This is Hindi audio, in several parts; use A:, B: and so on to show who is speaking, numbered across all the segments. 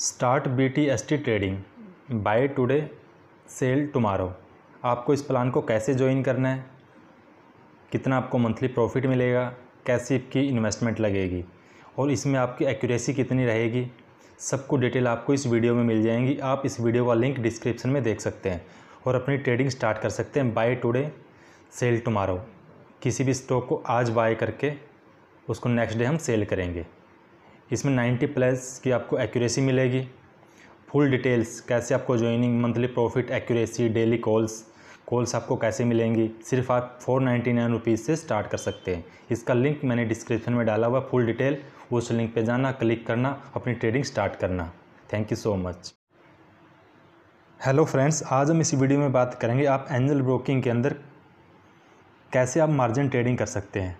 A: start B T S T trading buy today sell tomorrow आपको इस प्लान को कैसे ज्वाइन करना है कितना आपको मंथली प्रॉफिट मिलेगा कैसी आपकी इन्वेस्टमेंट लगेगी और इसमें आपकी एक्यूरेसी कितनी रहेगी सबको डिटेल आपको इस वीडियो में मिल जाएंगी आप इस वीडियो का लिंक डिस्क्रिप्शन में देख सकते हैं और अपनी ट्रेडिंग स्टार्ट कर सकते हैं बाय टुडे सेल टुमारो किसी भी स्टॉक को आज बाय करके उसको नेक्स्ट डे हम सेल करेंगे इसमें 90 प्लस की आपको एक्यूरेसी मिलेगी फुल डिटेल्स कैसे आपको joining monthly profit accuracy daily calls calls आपको कैसे मिलेंगी सिर्फ आप फोर नाइन्टी नाइन रुपीज़ से स्टार्ट कर सकते हैं इसका लिंक मैंने डिस्क्रिप्शन में डाला हुआ फुल डिटेल उस लिंक पे जाना क्लिक करना अपनी ट्रेडिंग स्टार्ट करना thank you so much hello friends आज हम इस वीडियो में बात करेंगे आप एंजल ब्रोकिंग के अंदर कैसे आप मार्जिन ट्रेडिंग कर सकते हैं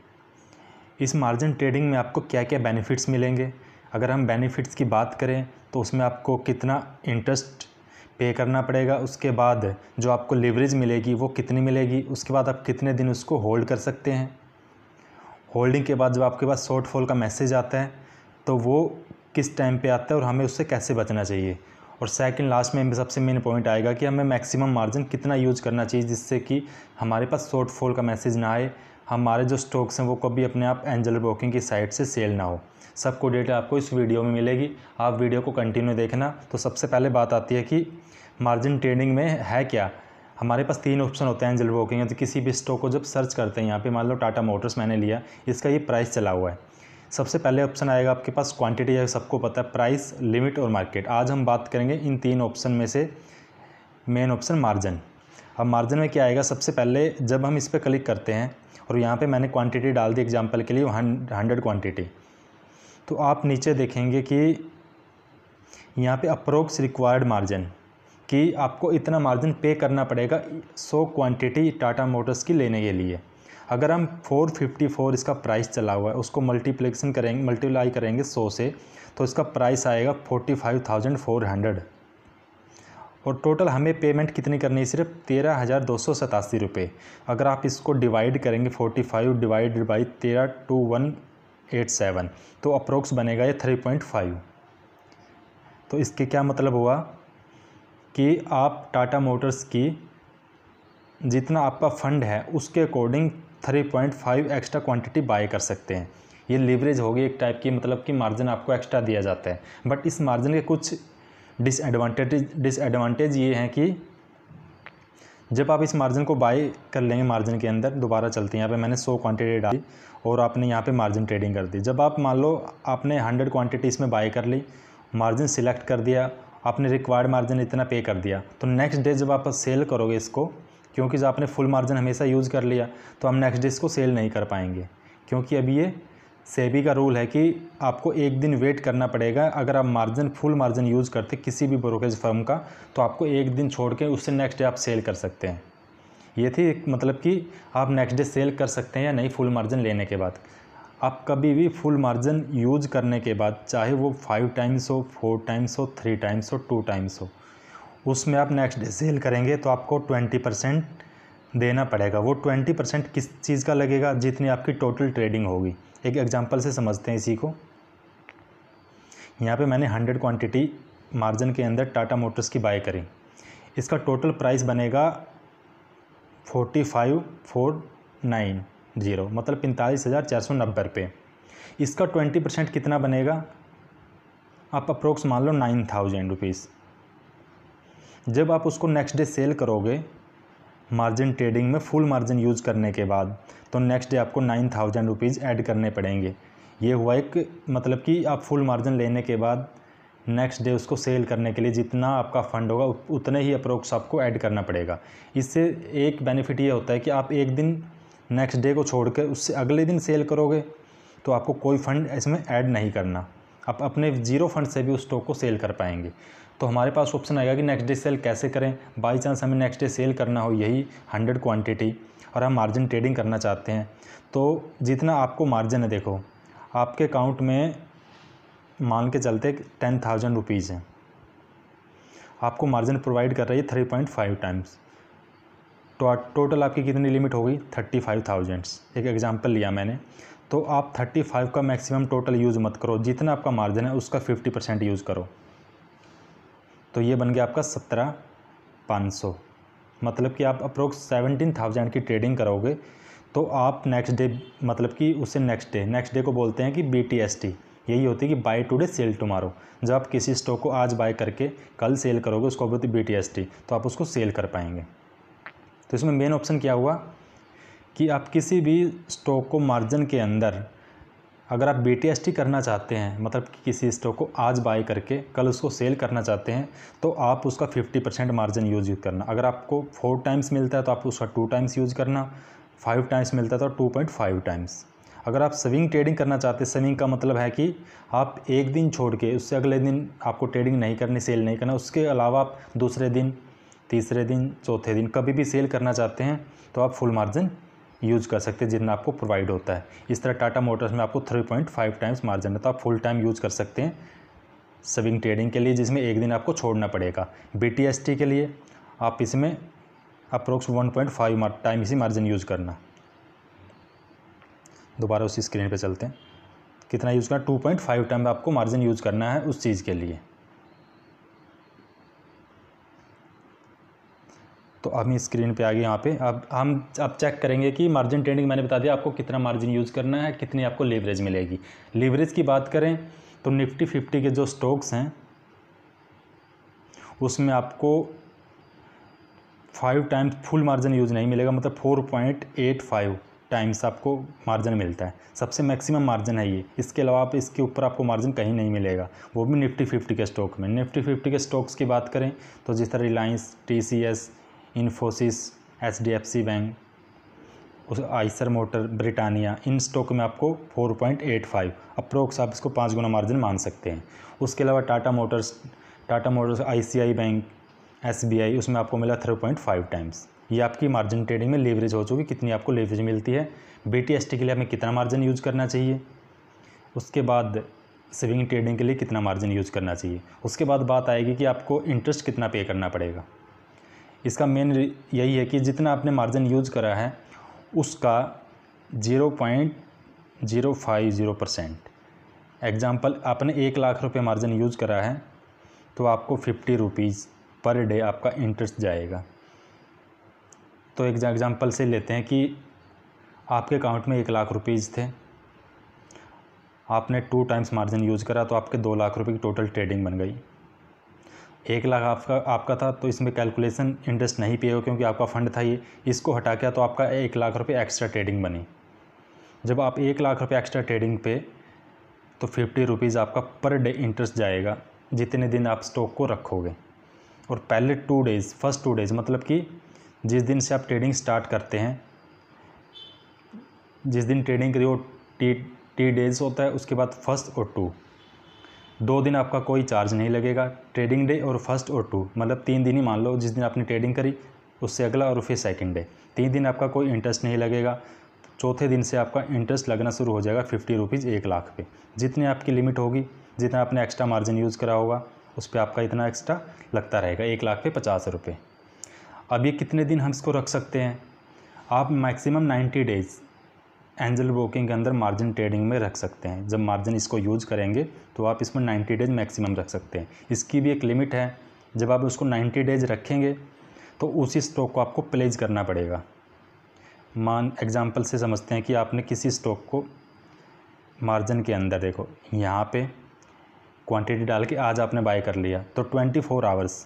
A: इस मार्जिन ट्रेडिंग में आपको क्या क्या बेनिफिट्स मिलेंगे अगर हम बेनिफिट्स की बात करें तो उसमें आपको कितना इंटरेस्ट पे करना पड़ेगा उसके बाद जो आपको लेवरेज मिलेगी वो कितनी मिलेगी उसके बाद आप कितने दिन उसको होल्ड कर सकते हैं होल्डिंग के बाद जब आपके पास शॉर्ट फॉल का मैसेज आता है तो वो किस टाइम पे आता है और हमें उससे कैसे बचना चाहिए और सेकंड लास्ट में सबसे मेन पॉइंट आएगा कि हमें मैक्सिमम मार्जिन कितना यूज करना चाहिए जिससे कि हमारे पास शॉर्ट फॉल का मैसेज ना आए हमारे जो स्टॉक्स हैं वो कभी अपने आप एंजल ब्रोकिंग की साइट से सेल ना हो सबको डेटा आपको इस वीडियो में मिलेगी आप वीडियो को कंटिन्यू देखना तो सबसे पहले बात आती है कि मार्जिन ट्रेडिंग में है क्या हमारे पास तीन ऑप्शन होते हैं एंजल ब्रोकिंग तो किसी भी स्टॉक को जब सर्च करते हैं यहाँ पे मान लो टाटा मोटर्स मैंने लिया इसका ये प्राइस चला हुआ है सबसे पहले ऑप्शन आएगा आपके पास क्वांटिटी है सबको पता है प्राइस लिमिट और मार्केट आज हम बात करेंगे इन तीन ऑप्शन में से मेन ऑप्शन मार्जिन अब मार्जिन में क्या आएगा सबसे पहले जब हम इस पर क्लिक करते हैं और यहाँ पे मैंने क्वांटिटी डाल दी एग्जांपल के लिए हंड्रेड क्वांटिटी तो आप नीचे देखेंगे कि यहाँ पे अप्रोक्स रिक्वायर्ड मार्जिन कि आपको इतना मार्जिन पे करना पड़ेगा सौ क्वांटिटी टाटा मोटर्स की लेने के लिए अगर हम 454 इसका प्राइस चला हुआ है उसको मल्टीप्लेक्सन करेंगे मल्टीप्लाई करेंगे 100 से तो इसका प्राइस आएगा 45,400 और टोटल हमें पेमेंट कितनी करनी है सिर्फ तेरह हज़ार दो सौ सतासी रुपये अगर आप इसको डिवाइड करेंगे फोर्टी फाइव डिवाइड बाई तेरह टू वन एट सेवन तो अप्रोक्स बनेगा ये थ्री पॉइंट फाइव तो इसके क्या मतलब हुआ कि आप टाटा मोटर्स की जितना आपका फंड है उसके according three point five extra quantity buy कर सकते हैं ये लीवरेज होगी एक टाइप की मतलब कि मार्जिन आपको एक्स्ट्रा दिया जाता है बट इस मार्जिन के कुछ डिसएडवांटेज डिसएडवांटेज ये हैं कि जब आप इस मार्जिन को बाय कर लेंगे मार्जिन के अंदर दोबारा चलते हैं यहाँ पे मैंने 100 क्वांटिटी डाली और आपने यहाँ पे मार्जिन ट्रेडिंग कर दी जब आप मान लो आपने 100 क्वांटिटी इसमें बाय कर ली मार्जिन सिलेक्ट कर दिया आपने रिक्वायर्ड मार्जिन इतना पे कर दिया तो नेक्स्ट डे जब आप सेल करोगे इसको क्योंकि जब आपने फुल मार्जिन हमेशा यूज़ कर लिया तो हम नेक्स्ट डे इसको सेल नहीं कर पाएंगे क्योंकि अभी ये सेबी का रूल है कि आपको एक दिन वेट करना पड़ेगा अगर आप मार्जिन फुल मार्जिन यूज़ करते किसी भी ब्रोकरेज फर्म का तो आपको एक दिन छोड़ के उससे नेक्स्ट डे आप सेल कर सकते हैं ये थी मतलब कि आप नेक्स्ट डे सेल कर सकते हैं या नहीं फुल मार्जिन लेने के बाद आप कभी भी फुल मार्जिन यूज़ करने के बाद चाहे वो फाइव टाइम्स हो फोर टाइम्स हो थ्री टाइम्स हो टू टाइम्स हो उसमें आप नेक्स्ट डे सेल करेंगे तो आपको ट्वेंटी परसेंट देना पड़ेगा वो ट्वेंटी परसेंट किस चीज़ का लगेगा जितनी आपकी टोटल ट्रेडिंग होगी एक एग्जांपल से समझते हैं इसी को यहाँ पे मैंने हंड्रेड क्वांटिटी मार्जिन के अंदर टाटा मोटर्स की बाय करी इसका टोटल प्राइस बनेगा forty five four nine zero मतलब पैंतालीस हज़ार चार सौ नब्बे रुपये इसका ट्वेंटी परसेंट कितना बनेगा आप अप्रोक्स मान लो नाइन थाउजेंड रुपीज़ जब आप उसको नेक्स्ट डे सेल करोगे मार्जिन ट्रेडिंग में फुल मार्जिन यूज़ करने के बाद तो नेक्स्ट डे आपको नाइन थाउजेंड रुपीज़ ऐड करने पड़ेंगे ये हुआ एक मतलब कि आप फुल मार्जिन लेने के बाद नेक्स्ट डे उसको सेल करने के लिए जितना आपका फ़ंड होगा उतने ही अप्रोक्स आपको ऐड करना पड़ेगा इससे एक बेनिफिट ये होता है कि आप एक दिन नेक्स्ट डे को छोड़ कर उससे अगले दिन सेल करोगे तो आपको कोई फ़ंड इसमें ऐड नहीं करना आप अपने ज़ीरो फंड से भी उस स्टॉक को सेल कर पाएंगे तो हमारे पास ऑप्शन आएगा कि नेक्स्ट डे सेल कैसे करें बाई चांस हमें नेक्स्ट डे सेल करना हो यही हंड्रेड क्वान्टिटी और हम मार्जिन ट्रेडिंग करना चाहते हैं तो जितना आपको मार्जिन है देखो आपके अकाउंट में मान के चलते टेन थाउजेंड रुपीज़ हैं आपको मार्जिन प्रोवाइड कर रही है थ्री पॉइंट फाइव टाइम्स तो टोटल आपकी कितनी लिमिट हो गई थर्टी फाइव थाउजेंड्स एक एग्ज़ाम्पल लिया मैंने तो आप थर्टी फाइव का मैक्सिमम टोटल यूज़ मत करो जितना आपका मार्जिन है उसका फिफ्टी परसेंट यूज़ करो तो ये बन गया आपका सत्रह पाँच सौ मतलब कि आप अप्रोक्स सेवनटीन थाउजेंड की ट्रेडिंग करोगे तो आप नेक्स्ट डे मतलब कि उसे नेक्स्ट डे नेक्स्ट डे को बोलते हैं कि बी टी एस टी यही होती है कि बाय टुडे सेल टुमारो जब आप किसी स्टॉक को आज बाय करके कल सेल करोगे उसको बोलते बी टी एस टी तो आप उसको सेल कर पाएंगे तो इसमें मेन ऑप्शन क्या हुआ कि आप किसी भी स्टॉक को मार्जिन के अंदर अगर आप बी करना चाहते हैं मतलब कि किसी स्टॉक को आज बाय करके कल उसको सेल करना चाहते हैं तो आप उसका 50 परसेंट मार्जिन यूज करना अगर आपको फोर टाइम्स मिलता है तो आप उसका टू टाइम्स यूज करना फाइव टाइम्स मिलता है तो टू पॉइंट फाइव टाइम्स अगर आप स्विंग ट्रेडिंग करना चाहते हैं स्विंग का मतलब है कि आप एक दिन छोड़ के उससे अगले दिन आपको ट्रेडिंग नहीं करनी सेल नहीं करना उसके अलावा आप दूसरे दिन तीसरे दिन चौथे दिन कभी भी सेल करना चाहते हैं तो आप फुल मार्जिन यूज़ कर सकते हैं जितना आपको प्रोवाइड होता है इस तरह टाटा मोटर्स में आपको three point five times margin है तो आप फुल टाइम यूज़ कर सकते हैं सविंग ट्रेडिंग के लिए जिसमें एक दिन आपको छोड़ना पड़ेगा बी के लिए आप इसमें approx one point five time इसी मार्जिन यूज़ करना दोबारा उसी स्क्रीन पर चलते हैं कितना यूज़ करना टू पॉइंट फाइव टाइम आपको मार्जिन यूज़ करना है उस चीज़ के लिए तो हम स्क्रीन पे आ गए यहाँ पे अब हम अब चेक करेंगे कि मार्जिन ट्रेडिंग मैंने बता दिया आपको कितना मार्जिन यूज़ करना है कितनी आपको लेवरेज मिलेगी लेवरेज की बात करें तो निफ्टी फिफ्टी के जो स्टॉक्स हैं उसमें आपको five times full margin use नहीं मिलेगा मतलब four point eight five times आपको मार्जिन मिलता है सबसे मैक्सिमम मार्जिन है ये इसके अलावा आप इसके ऊपर आपको मार्जिन कहीं नहीं मिलेगा वो भी निफ्टी फिफ्टी के स्टॉक में निफ्टी फिफ्टी के स्टॉक्स की बात करें तो जिस तरह Reliance T C S Infosys H D F C bank उस आइसर मोटर ब्रिटानिया इन स्टॉक में आपको 4.85 अप्रोक्स आप इसको पाँच गुना मार्जिन मान सकते हैं उसके अलावा Tata Motors Tata Motors ICI bank SBI उसमें आपको मिला थ्री पॉइंट फाइव टाइम्स ये आपकी मार्जिन ट्रेडिंग में लेवरेज हो चुकी कितनी आपको लेवरेज मिलती है बीटीएसटी के लिए हमें कितना मार्जिन यूज करना चाहिए उसके बाद सेविंग ट्रेडिंग के लिए कितना मार्जिन यूज करना चाहिए उसके बाद बात आएगी कि आपको इंटरेस्ट कितना पे करना पड़ेगा इसका मेन यही है कि जितना आपने मार्जिन यूज करा है उसका zero point zero five zero percent example आपने एक लाख रुपये मार्जिन यूज करा है तो आपको फिफ्टी रुपीज़ पर डे आपका इंटरेस्ट जाएगा तो एक एग्ज़ाम्पल से लेते हैं कि आपके अकाउंट में एक लाख रुपीज़ थे आपने टू टाइम्स मार्जिन यूज़ करा तो आपके दो लाख रुपए की टोटल ट्रेडिंग बन गई एक लाख आपका आपका था तो इसमें कैलकुलेशन इंटरेस्ट नहीं पे हो क्योंकि आपका फ़ंड था ये इसको हटा के तो आपका एक लाख रुपये एक्स्ट्रा ट्रेडिंग बनी जब आप एक लाख रुपये एक्स्ट्रा ट्रेडिंग पे तो फिफ्टी रुपीज़ आपका पर डे इंटरेस्ट जाएगा जितने दिन आप स्टॉक को रखोगे और पहले two days first two days मतलब कि जिस दिन से आप ट्रेडिंग स्टार्ट करते हैं जिस दिन ट्रेडिंग करिए वो टी टी डेज़ होता है उसके बाद फर्स्ट और टू दो दिन आपका कोई चार्ज नहीं लगेगा ट्रेडिंग डे और फर्स्ट और टू मतलब तीन दिन ही मान लो जिस दिन आपने ट्रेडिंग करी उससे अगला और फिर सेकेंड डे तीन दिन आपका कोई इंटरेस्ट नहीं लगेगा चौथे दिन से आपका इंटरेस्ट लगना शुरू हो जाएगा फिफ्टी रुपीज़ एक लाख पे जितनी आपकी लिमिट होगी जितना आपने एक्स्ट्रा मार्जिन यूज़ करा होगा उस पर आपका इतना एक्स्ट्रा लगता रहेगा एक लाख पे पचास रुपये अब ये कितने दिन हम इसको रख सकते हैं आप maximum ninety days Angel Broking के अंदर मार्जिन ट्रेडिंग में रख सकते हैं जब मार्जिन इसको यूज करेंगे तो आप इसमें नाइन्टी डेज मैक्सिमम रख सकते हैं इसकी भी एक लिमिट है जब आप उसको नाइन्टी डेज रखेंगे तो उसी स्टॉक को आपको प्लेज करना पड़ेगा मान एग्जाम्पल से समझते हैं कि आपने किसी स्टॉक को मार्जिन के अंदर देखो यहाँ पे क्वांटिटी डाल के आज आपने बाय कर लिया तो ट्वेंटी फोर आवर्स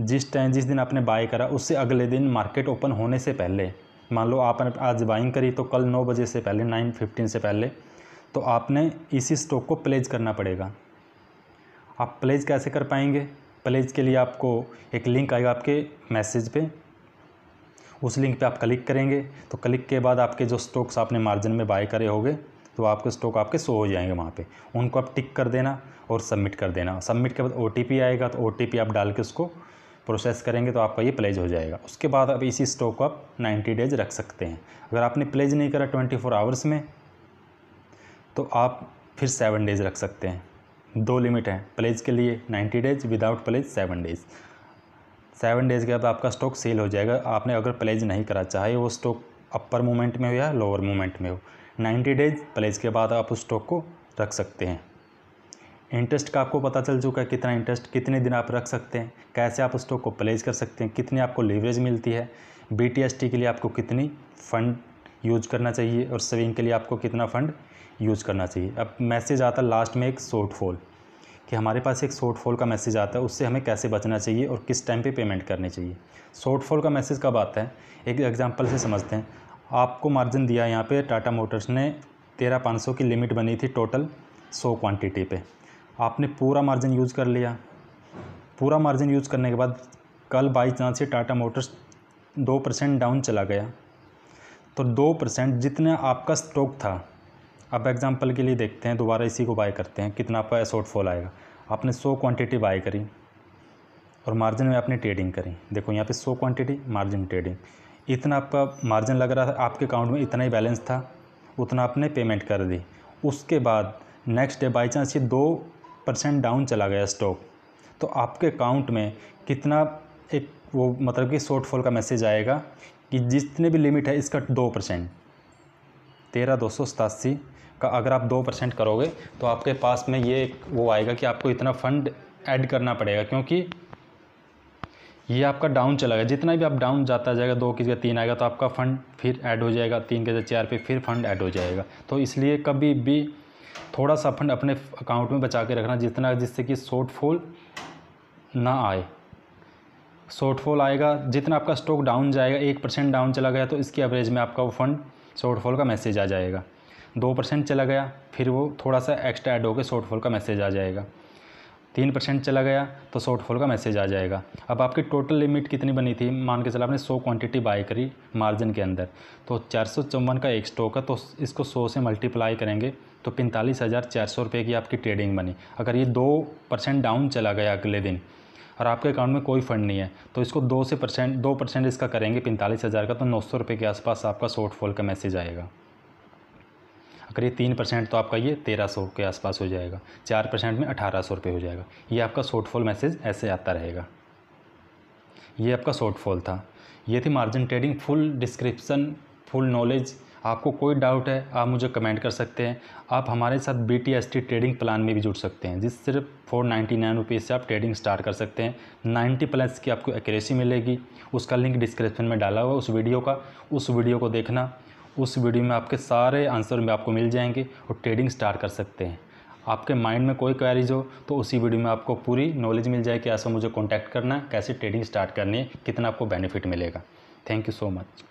A: जिस टाइम जिस दिन आपने बाय करा उससे अगले दिन मार्केट ओपन होने से पहले मान लो आपने आज बाइंग करी तो कल नौ बजे से पहले नाइन फिफ्टीन से पहले तो आपने इसी स्टॉक को प्लेज करना पड़ेगा आप प्लेज कैसे कर पाएंगे प्लेज के लिए आपको एक लिंक आएगा आपके मैसेज पे उस लिंक पे आप क्लिक करेंगे तो क्लिक के बाद आपके जो स्टॉक्स आपने मार्जिन में बाय करे होगे तो आपके स्टॉक आपके शो हो जाएंगे वहाँ पे उनको आप टिक कर देना और सबमिट कर देना सबमिट के बाद ओ आएगा तो ओ आप डाल के उसको प्रोसेस करेंगे तो आपका ये प्लेज हो जाएगा उसके बाद आप इसी स्टॉक को आप नाइन्टी डेज रख सकते हैं अगर आपने प्लेज नहीं करा ट्वेंटी फोर आवर्स में तो आप फिर सेवन डेज रख सकते हैं दो लिमिट हैं प्लेज के लिए ninety days without pledge seven days seven days के बाद आपका स्टॉक सेल हो जाएगा आपने अगर प्लेज नहीं करा चाहे वो स्टॉक अपर मोमेंट में हो या लोअर मोमेंट में हो नाइन्टी डेज प्लेज के बाद आप उस स्टॉक को रख सकते हैं इंटरेस्ट का आपको पता चल चुका है कितना इंटरेस्ट कितने दिन आप रख सकते हैं कैसे आप स्टॉक को प्लेज कर सकते हैं कितनी आपको लेवरेज मिलती है बी के लिए आपको कितनी फ़ंड यूज करना चाहिए और सेविंग के लिए आपको कितना फ़ंड यूज करना चाहिए अब मैसेज आता लास्ट में एक शॉर्ट फॉल कि हमारे पास एक शॉर्ट फॉल का मैसेज आता है उससे हमें कैसे बचना चाहिए और किस टाइम पे पेमेंट करनी चाहिए शॉर्ट फॉल का मैसेज कब आता है एक एग्जांपल से समझते हैं आपको मार्जिन दिया यहाँ पे टाटा मोटर्स ने तेरह पाँच सौ की लिमिट बनी थी टोटल सौ क्वान्टिटी पे आपने पूरा मार्जिन यूज़ कर लिया पूरा मार्जिन यूज़ करने के बाद कल बाई चांस से टाटा मोटर्स दो परसेंट डाउन चला गया तो दो परसेंट जितना आपका स्टॉक था अब एग्ज़ाम्पल के लिए देखते हैं दोबारा इसी को बाय करते हैं कितना आपका शॉर्टफॉल फॉल आएगा आपने सौ क्वांटिटी बाय करी और मार्जिन में आपने ट्रेडिंग करी देखो यहाँ पे सौ क्वांटिटी मार्जिन ट्रेडिंग इतना आपका मार्जिन लग रहा था आपके अकाउंट में इतना ही बैलेंस था उतना आपने पेमेंट कर दी उसके बाद नेक्स्ट डे बाई चांस ये दो परसेंट डाउन चला गया स्टॉक तो आपके अकाउंट में कितना एक वो मतलब कि शॉर्टफॉल का मैसेज आएगा कि जितने भी लिमिट है इसका दो परसेंट तेरह दो सौ सतासी का अगर आप दो परसेंट करोगे तो आपके पास में ये एक वो आएगा कि आपको इतना फंड ऐड करना पड़ेगा क्योंकि ये आपका डाउन चला गया जितना भी आप डाउन जाता जाएगा दो की जगह तीन आएगा तो आपका फ़ंड फिर ऐड हो जाएगा तीन के जगह चार पे फिर फंड ऐड हो जाएगा तो इसलिए कभी भी थोड़ा सा फंड अपने अकाउंट में बचा के रखना जितना जिससे कि शॉर्टफॉल ना आए शॉर्टफॉल आएगा जितना आपका स्टॉक डाउन जाएगा एक परसेंट डाउन चला गया तो इसके एवरेज में आपका वो फंड शॉर्टफॉल का मैसेज आ जाएगा दो परसेंट चला गया फिर वो थोड़ा सा एक्स्ट्रा ऐड होकर शॉर्टफॉल का मैसेज आ जाएगा तीन परसेंट चला गया तो शॉर्टफॉल का मैसेज आ जाएगा अब आपकी टोटल लिमिट कितनी बनी थी मान के चला आपने सौ क्वांटिटी बाई करी मार्जिन के अंदर तो चार सौ चौवन का एक स्टॉक है तो इसको सौ से मल्टीप्लाई करेंगे तो पैंतालीस हज़ार चार सौ रुपये की आपकी ट्रेडिंग बनी अगर ये दो परसेंट डाउन चला गया अगले दिन और आपके अकाउंट में कोई फंड नहीं है तो इसको दो से परसेंट दो परसेंट इसका करेंगे पैंतालीस हज़ार का तो नौ सौ रुपये के आसपास आपका शॉर्टफॉल का मैसेज आएगा अगर ये तीन परसेंट तो आपका ये तेरह सौ के आसपास हो जाएगा चार परसेंट में अठारह सौ रुपये हो जाएगा ये आपका शॉर्टफॉल मैसेज ऐसे आता रहेगा ये आपका शॉर्टफॉल था ये थी margin trading full description full knowledge आपको कोई डाउट है आप मुझे कमेंट कर सकते हैं आप हमारे साथ B T S T trading plan में भी जुड़ सकते हैं जिस सिर्फ फोर नाइन्टी नाइन रुपीज़ से आप ट्रेडिंग स्टार्ट कर सकते हैं नाइन्टी प्लस की आपको एक्यूरेसी मिलेगी उसका लिंक डिस्क्रिप्शन में डाला हुआ उस वीडियो का उस वीडियो को देखना उस वीडियो में आपके सारे आंसर में आपको मिल जाएंगे और ट्रेडिंग स्टार्ट कर सकते हैं आपके माइंड में कोई क्वेरीज हो तो उसी वीडियो में आपको पूरी नॉलेज मिल जाए कि ऐसा मुझे कॉन्टैक्ट करना है कैसे ट्रेडिंग स्टार्ट करनी है कितना आपको बेनिफिट मिलेगा थैंक यू सो मच